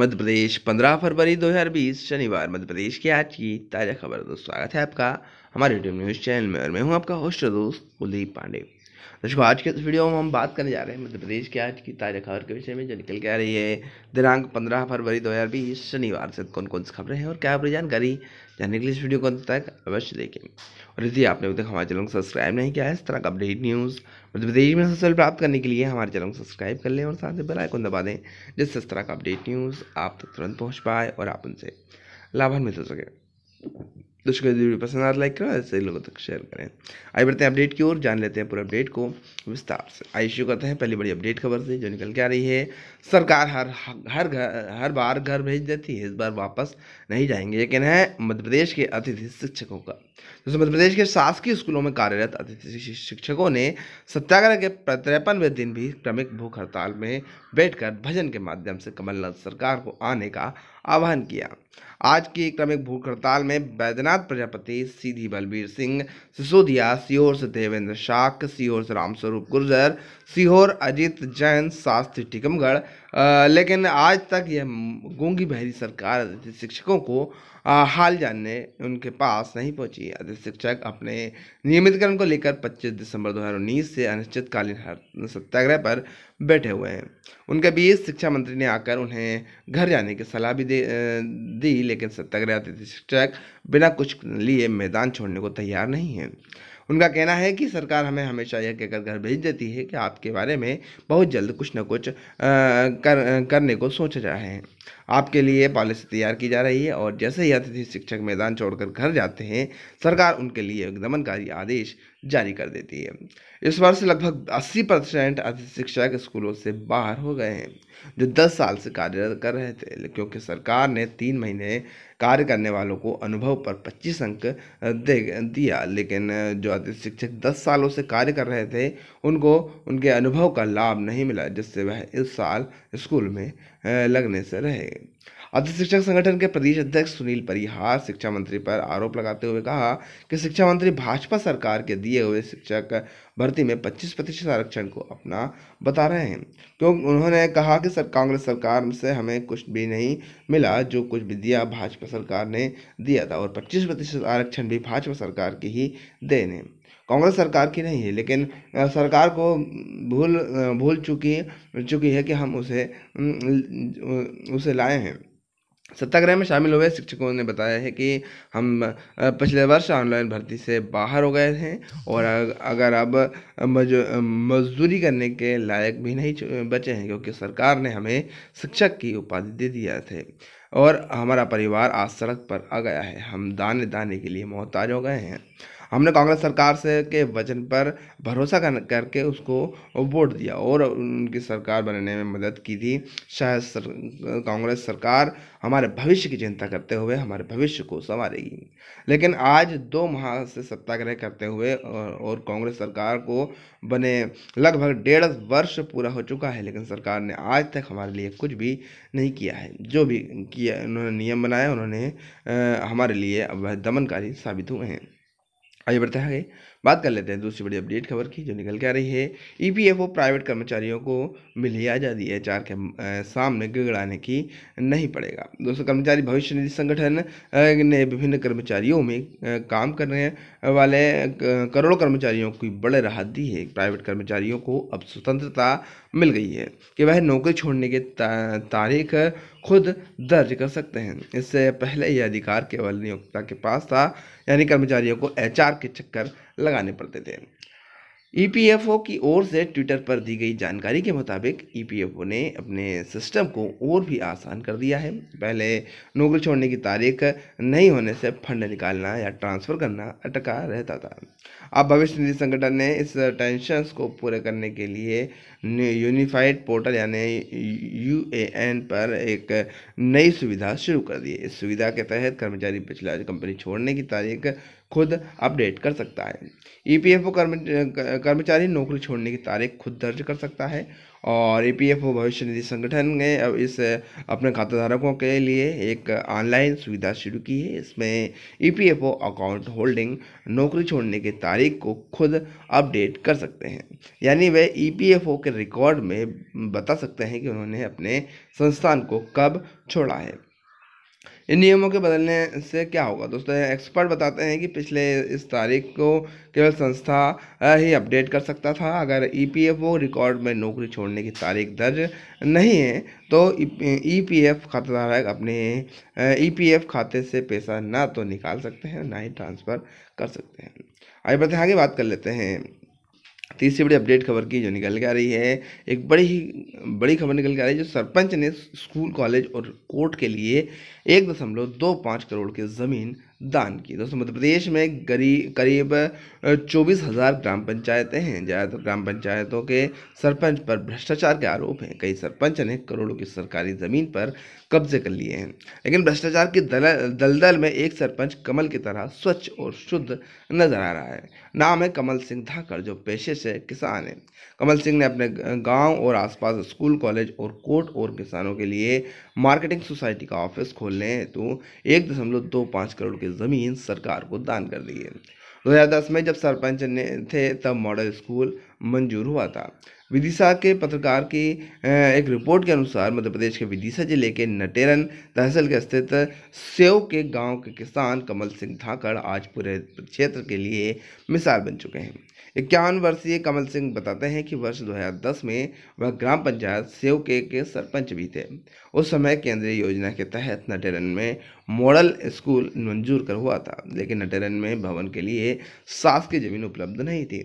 मध्य प्रदेश पंद्रह फरवरी 2020 शनिवार मध्य प्रदेश की आज की ताज़ा खबर दोस्त स्वागत है आपका हमारे यूट्यूब न्यूज़ चैनल में और मैं हूं आपका होस्ट दोस्त कुलदीप पांडे दर्शकों आज के इस वीडियो में हम बात करने जा रहे हैं मध्य प्रदेश की आज की ताज़ा खबर के विषय में जो निकल के आ रही है दिनांक पंद्रह फरवरी दो हज़ार बीस शनिवार से कौन कौन सी खबरें हैं और क्या अपनी जानकारी जानने के लिए इस वीडियो को अंत तक अवश्य देखें और यदि आपने अभी तक हमारे चैनल को सब्सक्राइब नहीं किया है इस तरह का अपडेट न्यूज़ मध्य प्रदेश में सबसे प्राप्त करने के लिए हमारे चैनल को सब्सक्राइब कर लें और साथ ही बेलाइकन दबा दें जिससे इस तरह का अपडेट न्यूज़ आप तक तुरंत पहुँच पाए और आप उनसे लाभान्वित हो सके यदि वीडियो तो पसंद आया लाइक करें सही लोगों तक शेयर करें आइए बढ़ते हैं अपडेट की ओर जान लेते हैं पूरे अपडेट को विस्तार से आई शुरू करते हैं पहली बड़ी अपडेट खबर से जो निकल के आ रही है सरकार हर हर घर हर बार घर भेज देती है इस बार वापस नहीं जाएंगे लेकिन है मध्य प्रदेश के अतिथि शिक्षकों का जैसे मध्य प्रदेश के शासकीय स्कूलों में कार्यरत अतिथि शिक्षकों ने सत्याग्रह के तिरपनवे दिन भी क्रमिक भूख हड़ताल में बैठकर भजन के माध्यम से कमलनाथ सरकार को आने का आह्वान किया आज की क्रमिक भूख हड़ताल में बैदनाथ प्रख्यात प्रजापति सीधी बलबीर सिंह सिसोदिया सीहोर से देवेंद्र शाक सीहोर से रामस्वरूप गुर्जर सीहोर अजित जैन शास्त्री टीकमगढ़ लेकिन आज तक यह गूंगी बहरी सरकार अतिथि शिक्षकों को आ, हाल जानने उनके पास नहीं पहुंची अतिथि शिक्षक अपने नियमितकरण को लेकर 25 दिसंबर 2019 से अनिश्चितकालीन सत्याग्रह पर बैठे हुए हैं उनके बीच शिक्षा मंत्री ने आकर उन्हें घर जाने की सलाह भी दे दी लेकिन सत्याग्रह अतिथि शिक्षक बिना कुछ लिए मैदान छोड़ने को तैयार नहीं हैं उनका कहना है कि सरकार हमें हमेशा यह कहकर घर भेज देती है कि आपके बारे में बहुत जल्द कुछ न कुछ कर, करने को सोच रहा है आपके लिए पॉलिसी तैयार की जा रही है और जैसे ही अतिथि शिक्षक मैदान छोड़कर घर जाते हैं सरकार उनके लिए एक दमनकारी आदेश जारी कर देती है इस वर्ष लगभग 80 परसेंट शिक्षक स्कूलों से बाहर हो गए हैं जो 10 साल से कार्य कर रहे थे क्योंकि सरकार ने तीन महीने कार्य करने वालों को अनुभव पर 25 अंक दे दिया लेकिन जो अधिक शिक्षक 10 सालों से कार्य कर रहे थे उनको उनके अनुभव का लाभ नहीं मिला जिससे वह इस साल स्कूल में लगने से रहे अध शिक्षक संगठन के प्रदेश अध्यक्ष सुनील परिहार शिक्षा मंत्री पर आरोप लगाते हुए कहा कि शिक्षा मंत्री भाजपा सरकार के दिए हुए शिक्षक भर्ती में 25 प्रतिशत आरक्षण को अपना बता रहे हैं क्योंकि उन्होंने कहा कि सर कांग्रेस सरकार से हमें कुछ भी नहीं मिला जो कुछ भी दिया भाजपा सरकार ने दिया था और पच्चीस प्रतिशत आरक्षण भी भाजपा सरकार की ही देने कांग्रेस सरकार की नहीं है लेकिन सरकार को भूल भूल चुकी चुकी है कि हम उसे उसे लाए हैं सत्याग्रह में शामिल हुए शिक्षकों ने बताया है कि हम पिछले वर्ष ऑनलाइन भर्ती से बाहर हो गए हैं और अगर अब मजदूरी करने के लायक भी नहीं बचे हैं क्योंकि सरकार ने हमें शिक्षक की उपाधि दे दिया थे और हमारा परिवार आज सड़क पर आ गया है हम दाने दाने के लिए मोहताज हो गए हैं हमने कांग्रेस सरकार से के वचन पर भरोसा कर, करके उसको वोट दिया और उनकी सरकार बनने में मदद की थी शायद सर, कांग्रेस सरकार हमारे भविष्य की चिंता करते हुए हमारे भविष्य को संवारेगी लेकिन आज दो माह से सत्याग्रह करते हुए और, और कांग्रेस सरकार को बने लगभग डेढ़ वर्ष पूरा हो चुका है लेकिन सरकार ने आज तक हमारे लिए कुछ भी नहीं किया है जो भी किया उन्होंने नियम बनाए उन्होंने आ, हमारे लिए दमनकारी साबित हुए हैं आइए बढ़ते हैं आगे बात कर लेते हैं दूसरी बड़ी अपडेट खबर की जो निकल के आ रही है ईपीएफओ e प्राइवेट कर्मचारियों को मिली आज़ादी एच आर के सामने गिड़गड़ाने की नहीं पड़ेगा दोस्तों कर्मचारी भविष्य निधि संगठन ने विभिन्न कर्मचारियों में काम करने वाले करोड़ों कर्मचारियों की बड़े राहत दी है प्राइवेट कर्मचारियों को अब स्वतंत्रता मिल गई है कि वह नौकरी छोड़ने की तारीख खुद दर्ज कर सकते हैं इससे पहले यह अधिकार केवल नियोक्ता के पास था यानी कर्मचारियों को एचआर के चक्कर लगाने पड़ते थे ईपीएफओ e की ओर से ट्विटर पर दी गई जानकारी के मुताबिक ईपीएफओ e ने अपने सिस्टम को और भी आसान कर दिया है पहले नौकरी छोड़ने की तारीख नहीं होने से फंड निकालना या ट्रांसफ़र करना अटका रहता था अब भविष्य निधि संगठन ने इस टेंशन को पूरे करने के लिए यूनिफाइड पोर्टल यानी यू पर एक नई सुविधा शुरू कर दी इस सुविधा के तहत कर्मचारी पिछला कंपनी छोड़ने की तारीख खुद अपडेट कर सकता है ईपीएफओ e ओ कर्मचारी नौकरी छोड़ने की तारीख खुद दर्ज कर सकता है और ईपीएफओ e भविष्य निधि संगठन ने अब इस अपने खाताधारकों के लिए एक ऑनलाइन सुविधा शुरू की है इसमें ईपीएफओ e अकाउंट होल्डिंग नौकरी छोड़ने की तारीख को खुद अपडेट कर सकते हैं यानी वे ईपीएफओ के रिकॉर्ड में बता सकते हैं कि उन्होंने अपने संस्थान को कब छोड़ा है इन नियमों के बदलने से क्या होगा दोस्तों एक्सपर्ट बताते हैं कि पिछले इस तारीख को केवल संस्था ही अपडेट कर सकता था अगर ईपीएफओ e रिकॉर्ड में नौकरी छोड़ने की तारीख दर्ज नहीं है तो ईपीएफ e खाताधारक अपने ईपीएफ e खाते से पैसा ना तो निकाल सकते हैं ना ही ट्रांसफ़र कर सकते हैं आइए बताते आगे बात कर लेते हैं तीसरी बड़ी अपडेट खबर की जो निकल के आ रही है एक बड़ी ही बड़ी खबर निकल के आ रही है जो सरपंच ने स्कूल कॉलेज और कोर्ट के लिए एक दशमलव दो पाँच करोड़ की ज़मीन दान की दोस्तों मध्य प्रदेश में करीब चौबीस हज़ार ग्राम पंचायतें हैं ज़्यादातर ग्राम पंचायतों के सरपंच पर भ्रष्टाचार के आरोप हैं कई सरपंच ने करोड़ों की सरकारी ज़मीन पर कब्जे कर लिए हैं लेकिन भ्रष्टाचार की दलदल में एक सरपंच कमल की तरह स्वच्छ और शुद्ध नजर आ रहा है नाम है कमल सिंह धाकर जो पेशे से किसान है कमल सिंह ने अपने गाँव और आसपास स्कूल कॉलेज और कोर्ट और किसानों के लिए मार्केटिंग सोसाइटी का ऑफिस खोलने हेतु एक दशमलव दो पाँच करोड़ की ज़मीन सरकार को दान कर दी है दो हज़ार दस में जब सरपंच ने थे तब मॉडल स्कूल मंजूर हुआ था विदिशा के पत्रकार की एक रिपोर्ट के अनुसार मध्य प्रदेश के विदिशा जिले के नटेरन तहसील के स्थित सेव के गांव के किसान कमल सिंह धाकड़ आज पूरे क्षेत्र के लिए मिसाल बन चुके हैं इक्यावन वर्षीय कमल सिंह बताते हैं कि वर्ष 2010 में वह ग्राम पंचायत सेव के के सरपंच भी थे उस समय केंद्रीय योजना के तहत नटेरन में मॉडल स्कूल मंजूर कर हुआ था लेकिन नटेरन में भवन के लिए सास की जमीन उपलब्ध नहीं थी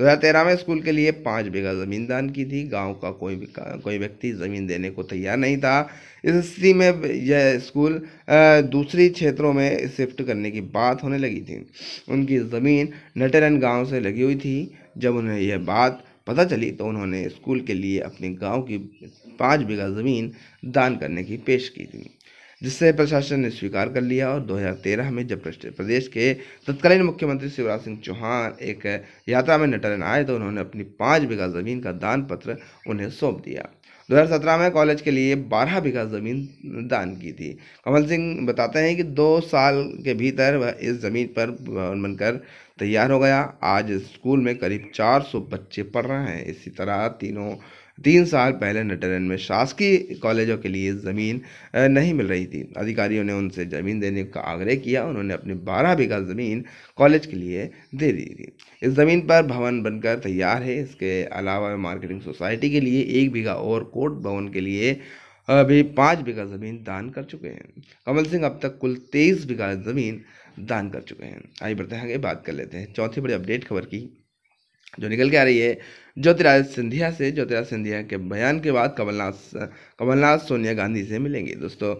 दो में स्कूल के लिए पाँच बीघा ज़मीन दान की थी गांव का कोई भी कोई व्यक्ति ज़मीन देने को तैयार नहीं था इस स्थिति में यह स्कूल दूसरी क्षेत्रों में शिफ्ट करने की बात होने लगी थी उनकी ज़मीन नटरन गांव से लगी हुई थी जब उन्हें यह बात पता चली तो उन्होंने स्कूल के लिए अपने गाँव की पाँच बीघा ज़मीन दान करने की पेश की थी जिसे प्रशासन ने स्वीकार कर लिया और 2013 में जब प्रदेश के तत्कालीन मुख्यमंत्री शिवराज सिंह चौहान एक यात्रा में नटरन आए तो उन्होंने अपनी पाँच बीघा ज़मीन का दान पत्र उन्हें सौंप दिया 2017 में कॉलेज के लिए 12 बीघा ज़मीन दान की थी कमल सिंह बताते हैं कि दो साल के भीतर वह इस ज़मीन पर बनकर तैयार हो गया आज स्कूल में करीब 400 बच्चे पढ़ रहे हैं इसी तरह तीनों तीन साल पहले नटरन में शासकीय कॉलेजों के लिए ज़मीन नहीं मिल रही थी अधिकारियों ने उनसे ज़मीन देने का आग्रह किया उन्होंने अपनी बारह बीघा ज़मीन कॉलेज के लिए दे दी थी इस ज़मीन पर भवन बनकर तैयार है इसके अलावा मार्केटिंग सोसाइटी के लिए एक बीघा और कोर्ट भवन के लिए अभी पाँच बीघा ज़मीन दान कर चुके हैं कमल सिंह अब तक कुल तेईस बीघा ज़मीन दान कर चुके हैं आइए बढ़ते हैं आगे बात कर लेते हैं चौथी बड़ी अपडेट खबर की जो निकल के आ रही है ज्योतिराज सिंधिया से ज्योतिराज सिंधिया के बयान के बाद कमलनाथ कमलनाथ सोनिया गांधी से मिलेंगे दोस्तों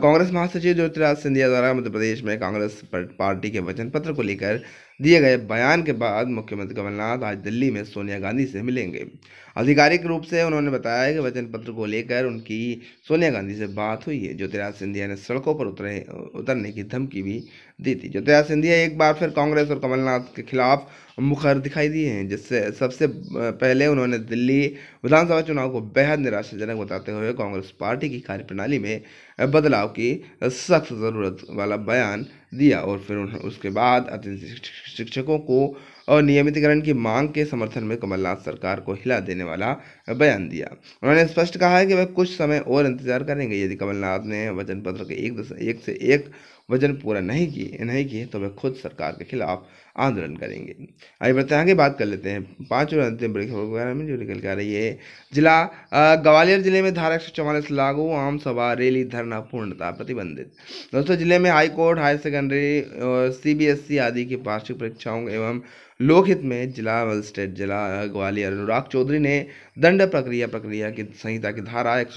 कांग्रेस महासचिव ज्योतिराज सिंधिया द्वारा मध्य प्रदेश में कांग्रेस पार्टी के वचन पत्र को लेकर दिए गए बयान के बाद मुख्यमंत्री कमलनाथ आज दिल्ली में सोनिया गांधी से मिलेंगे आधिकारिक रूप से उन्होंने बताया कि वचन पत्र को लेकर उनकी सोनिया गांधी से बात हुई है ज्योतिराज सिंधिया ने सड़कों पर उतरे उतरने की धमकी भी दी थी ज्योतिराज सिंधिया एक बार फिर कांग्रेस और कमलनाथ के खिलाफ मुखर दिखाई दिए हैं जिससे सबसे पहले उन्होंने दिल्ली विधानसभा चुनाव को बेहद निराशाजनक बताते हुए कांग्रेस पार्टी की कार्यप्रणाली में बदलाव की सख्त ज़रूरत वाला बयान दिया और फिर उन्होंने उसके बाद अति शिक्षकों को और नियमितकरण की मांग के समर्थन में कमलनाथ सरकार को हिला देने वाला बयान दिया उन्होंने स्पष्ट कहा है कि वह कुछ समय और इंतजार करेंगे यदि कमलनाथ ने वचन पत्र के एक दस, एक से एक वजन पूरा नहीं किए नहीं किए तो वह खुद सरकार के खिलाफ आंदोलन करेंगे आइए बढ़ते आगे बात कर लेते हैं पाँच और अंतिम बड़ी खबर में जो निकल के आ रही है जिला ग्वालियर जिले में धारा एक लागू आम सभा रैली धरना करना पूर्णतः प्रतिबंधित दोस्तों जिले में हाई कोर्ट हायर सेकेंडरी और सीबीएसई आदि की वार्षिक परीक्षाओं एवं लोकहित में जिला मजिस्ट्रेट जिला ग्वालियर अनुराग चौधरी ने दंड प्रक्रिया प्रक्रिया की संहिता की धारा एक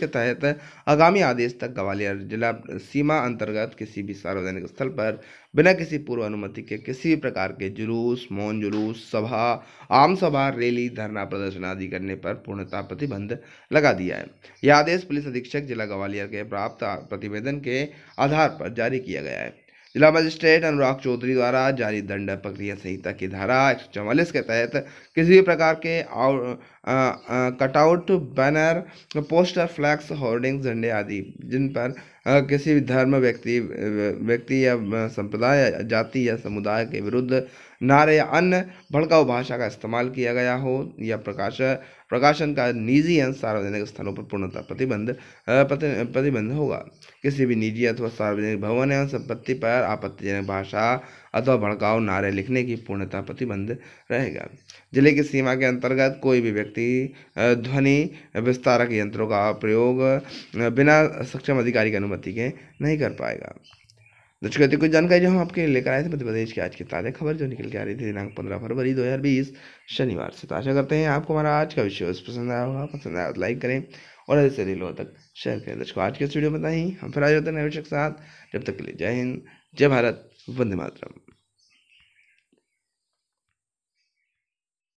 के तहत आगामी आदेश तक ग्वालियर जिला सीमा अंतर्गत किसी भी सार्वजनिक स्थल पर बिना किसी पूर्व अनुमति के किसी भी प्रकार के जुलूस मौन जुलूस सभा आम सभा रैली धरना प्रदर्शन आदि करने पर पूर्णतः प्रतिबंध लगा दिया है यह आदेश पुलिस अधीक्षक जिला ग्वालियर के प्राप्त प्रतिवेदन के आधार पर जारी किया गया है जिला मजिस्ट्रेट अनुराग चौधरी द्वारा जारी दंड प्रक्रिया संहिता की धारा एक के तहत किसी भी प्रकार के cutout banner poster flex hoarding झंडे आदि जिन पर आ, किसी भी धर्म व्यक्ति व्यक्ति या संप्रदाय जाति या समुदाय के विरुद्ध नारे या अन्य भड़काऊ भाषा का इस्तेमाल किया गया हो या प्रकाश प्रकाशन का निजी एवं सार्वजनिक स्थानों पर पूर्णतः प्रतिबंध प्रतिबंध होगा किसी भी निजी अथवा सार्वजनिक भवन एवं संपत्ति पर आपत्तिजनक भाषा अथवा भड़काऊ नारे लिखने की पूर्णतः प्रतिबंध रहेगा जिले की सीमा के अंतर्गत कोई भी व्यक्ति ध्वनि विस्तारक यंत्रों का प्रयोग बिना सक्षम अधिकारी की अनुमति के नहीं कर पाएगा दर्शक तो करते कुछ जानकारी जो हम आपके लेकर आए थे मध्य प्रदेश की आज की ताज़ा खबर जो निकल के आ रही थी दिनांक पंद्रह फरवरी दो हज़ार बीस शनिवार से तो आशा करते हैं आपको हमारा आज का विषय पसंद आया होगा पसंद आया तो लाइक करें और ऐसे रीलों तक शेयर करें दर्शकों तो आज के इस वीडियो में बताएं हम फिर आज होते हैं नए विषय के साथ जब तक के लिए जय हिंद जय भारत वंदे मातरम